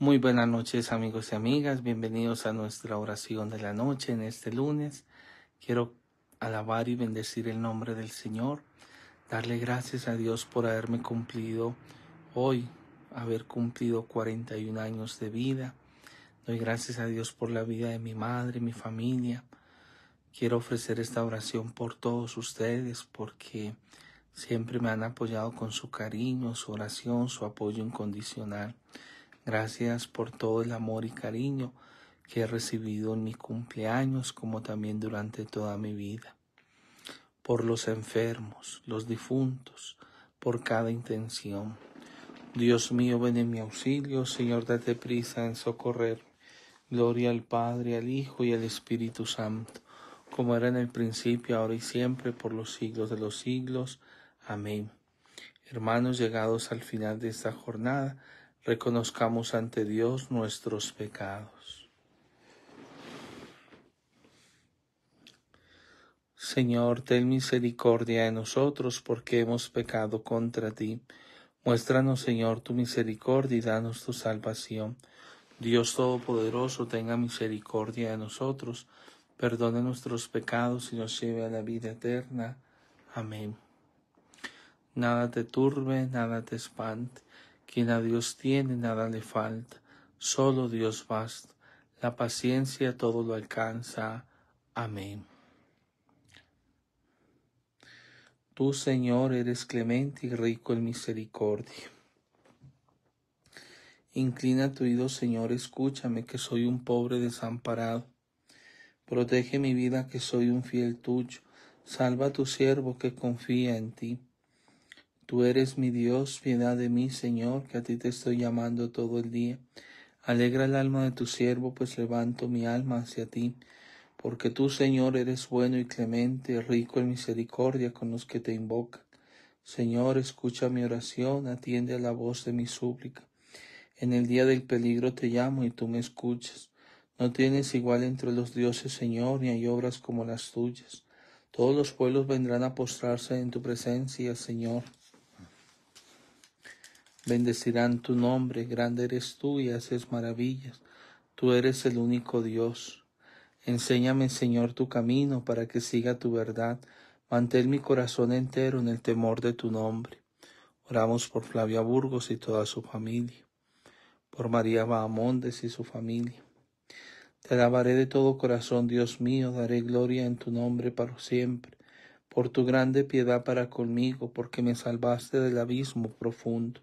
Muy buenas noches amigos y amigas, bienvenidos a nuestra oración de la noche en este lunes. Quiero alabar y bendecir el nombre del Señor, darle gracias a Dios por haberme cumplido hoy, haber cumplido 41 años de vida. Doy gracias a Dios por la vida de mi madre, mi familia. Quiero ofrecer esta oración por todos ustedes porque siempre me han apoyado con su cariño, su oración, su apoyo incondicional. Gracias por todo el amor y cariño que he recibido en mi cumpleaños como también durante toda mi vida. Por los enfermos, los difuntos, por cada intención. Dios mío, ven en mi auxilio, Señor, date prisa en socorrer. Gloria al Padre, al Hijo y al Espíritu Santo, como era en el principio, ahora y siempre, por los siglos de los siglos. Amén. Hermanos, llegados al final de esta jornada, reconozcamos ante Dios nuestros pecados. Señor, ten misericordia de nosotros porque hemos pecado contra ti. Muéstranos, Señor, tu misericordia y danos tu salvación. Dios Todopoderoso, tenga misericordia de nosotros, perdone nuestros pecados y nos lleve a la vida eterna. Amén. Nada te turbe, nada te espante quien a Dios tiene nada le falta, solo Dios basta, la paciencia todo lo alcanza. Amén. Tú, Señor, eres clemente y rico en misericordia. Inclina tu oído, Señor, escúchame, que soy un pobre desamparado. Protege mi vida, que soy un fiel tuyo. Salva a tu siervo que confía en ti. Tú eres mi Dios, piedad de mí, Señor, que a ti te estoy llamando todo el día. Alegra el alma de tu siervo, pues levanto mi alma hacia ti. Porque tú, Señor, eres bueno y clemente, rico en misericordia con los que te invocan. Señor, escucha mi oración, atiende a la voz de mi súplica. En el día del peligro te llamo y tú me escuchas. No tienes igual entre los dioses, Señor, ni hay obras como las tuyas. Todos los pueblos vendrán a postrarse en tu presencia, Señor. Bendecirán tu nombre, grande eres tú y haces maravillas. Tú eres el único Dios. Enséñame, Señor, tu camino para que siga tu verdad. Mantén mi corazón entero en el temor de tu nombre. Oramos por Flavia Burgos y toda su familia, por María Bahamondes y su familia. Te alabaré de todo corazón, Dios mío, daré gloria en tu nombre para siempre, por tu grande piedad para conmigo, porque me salvaste del abismo profundo.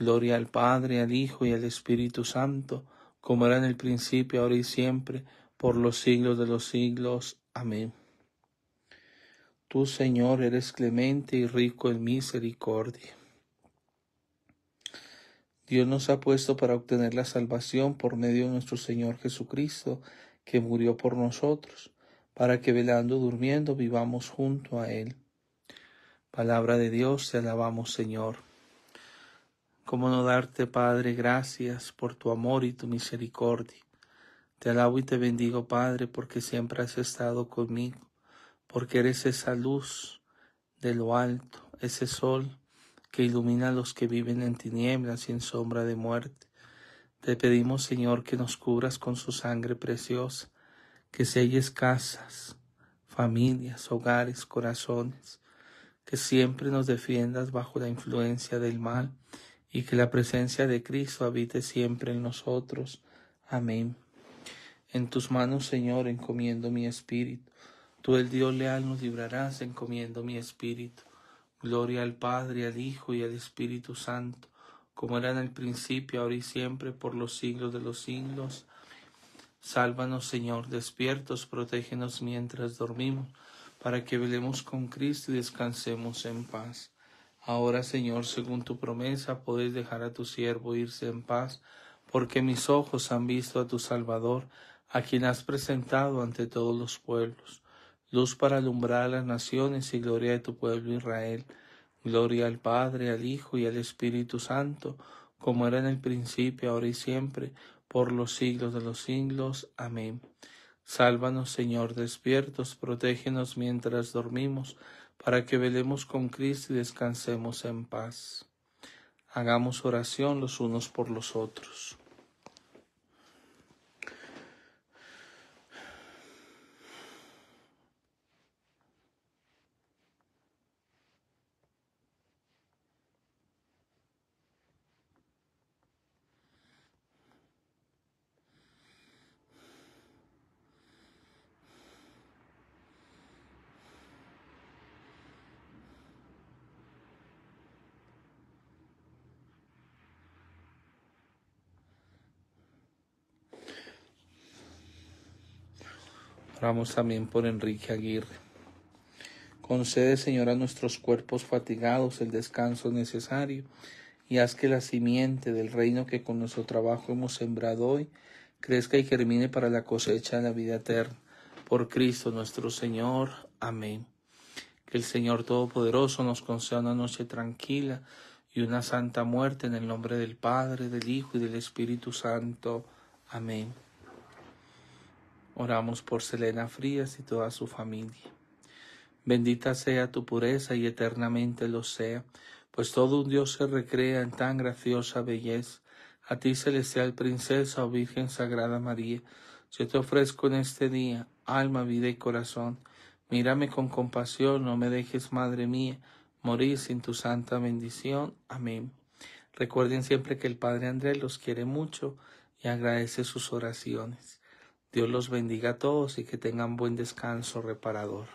Gloria al Padre, al Hijo y al Espíritu Santo, como era en el principio, ahora y siempre, por los siglos de los siglos. Amén. Tú, Señor, eres clemente y rico en misericordia. Dios nos ha puesto para obtener la salvación por medio de nuestro Señor Jesucristo, que murió por nosotros, para que velando, durmiendo, vivamos junto a Él. Palabra de Dios, te alabamos, Señor. ¿Cómo no darte, Padre, gracias por tu amor y tu misericordia? Te alabo y te bendigo, Padre, porque siempre has estado conmigo, porque eres esa luz de lo alto, ese sol que ilumina a los que viven en tinieblas y en sombra de muerte. Te pedimos, Señor, que nos cubras con su sangre preciosa, que selles casas, familias, hogares, corazones, que siempre nos defiendas bajo la influencia del mal y que la presencia de Cristo habite siempre en nosotros. Amén. En tus manos, Señor, encomiendo mi espíritu. Tú, el Dios leal, nos librarás, encomiendo mi espíritu. Gloria al Padre, al Hijo y al Espíritu Santo, como era en el principio, ahora y siempre, por los siglos de los siglos. Sálvanos, Señor, despiertos, protégenos mientras dormimos, para que velemos con Cristo y descansemos en paz. Ahora, Señor, según tu promesa, puedes dejar a tu siervo irse en paz, porque mis ojos han visto a tu Salvador, a quien has presentado ante todos los pueblos, luz para alumbrar a las naciones y gloria de tu pueblo Israel. Gloria al Padre, al Hijo y al Espíritu Santo, como era en el principio, ahora y siempre, por los siglos de los siglos. Amén. Sálvanos, Señor, despiertos, protégenos mientras dormimos, para que velemos con Cristo y descansemos en paz. Hagamos oración los unos por los otros. Oramos también por Enrique Aguirre. Concede, Señor, a nuestros cuerpos fatigados el descanso necesario y haz que la simiente del reino que con nuestro trabajo hemos sembrado hoy crezca y germine para la cosecha de la vida eterna. Por Cristo nuestro Señor. Amén. Que el Señor Todopoderoso nos conceda una noche tranquila y una santa muerte en el nombre del Padre, del Hijo y del Espíritu Santo. Amén. Oramos por Selena Frías y toda su familia. Bendita sea tu pureza y eternamente lo sea, pues todo un Dios se recrea en tan graciosa belleza. A ti, celestial princesa o Virgen Sagrada María, yo te ofrezco en este día alma, vida y corazón. Mírame con compasión, no me dejes, Madre mía, morir sin tu santa bendición. Amén. Recuerden siempre que el Padre Andrés los quiere mucho y agradece sus oraciones. Dios los bendiga a todos y que tengan buen descanso reparador.